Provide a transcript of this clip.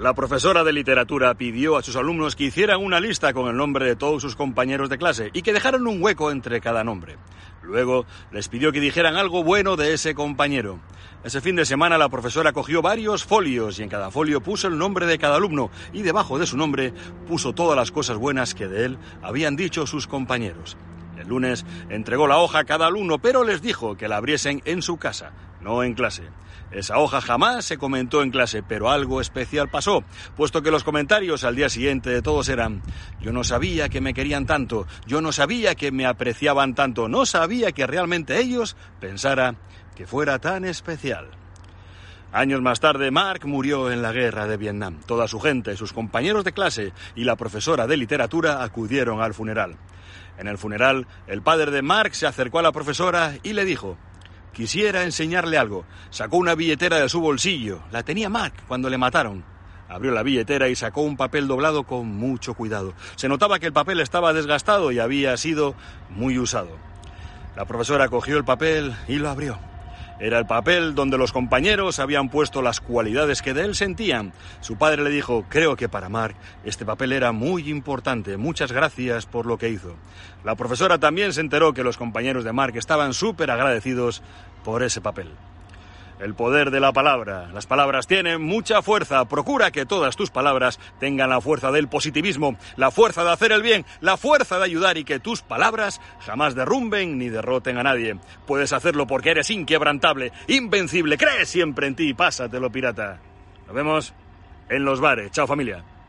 La profesora de literatura pidió a sus alumnos que hicieran una lista con el nombre de todos sus compañeros de clase y que dejaran un hueco entre cada nombre. Luego les pidió que dijeran algo bueno de ese compañero. Ese fin de semana la profesora cogió varios folios y en cada folio puso el nombre de cada alumno y debajo de su nombre puso todas las cosas buenas que de él habían dicho sus compañeros. El lunes entregó la hoja a cada alumno, pero les dijo que la abriesen en su casa, no en clase. Esa hoja jamás se comentó en clase, pero algo especial pasó, puesto que los comentarios al día siguiente de todos eran yo no sabía que me querían tanto, yo no sabía que me apreciaban tanto, no sabía que realmente ellos pensara que fuera tan especial. Años más tarde, Mark murió en la guerra de Vietnam. Toda su gente, sus compañeros de clase y la profesora de literatura acudieron al funeral. En el funeral, el padre de Mark se acercó a la profesora y le dijo, quisiera enseñarle algo. Sacó una billetera de su bolsillo. La tenía Mark cuando le mataron. Abrió la billetera y sacó un papel doblado con mucho cuidado. Se notaba que el papel estaba desgastado y había sido muy usado. La profesora cogió el papel y lo abrió. Era el papel donde los compañeros habían puesto las cualidades que de él sentían. Su padre le dijo, creo que para Mark este papel era muy importante. Muchas gracias por lo que hizo. La profesora también se enteró que los compañeros de Mark estaban súper agradecidos por ese papel el poder de la palabra. Las palabras tienen mucha fuerza. Procura que todas tus palabras tengan la fuerza del positivismo, la fuerza de hacer el bien, la fuerza de ayudar y que tus palabras jamás derrumben ni derroten a nadie. Puedes hacerlo porque eres inquebrantable, invencible. Cree siempre en ti y pásatelo, pirata. Nos vemos en los bares. Chao, familia.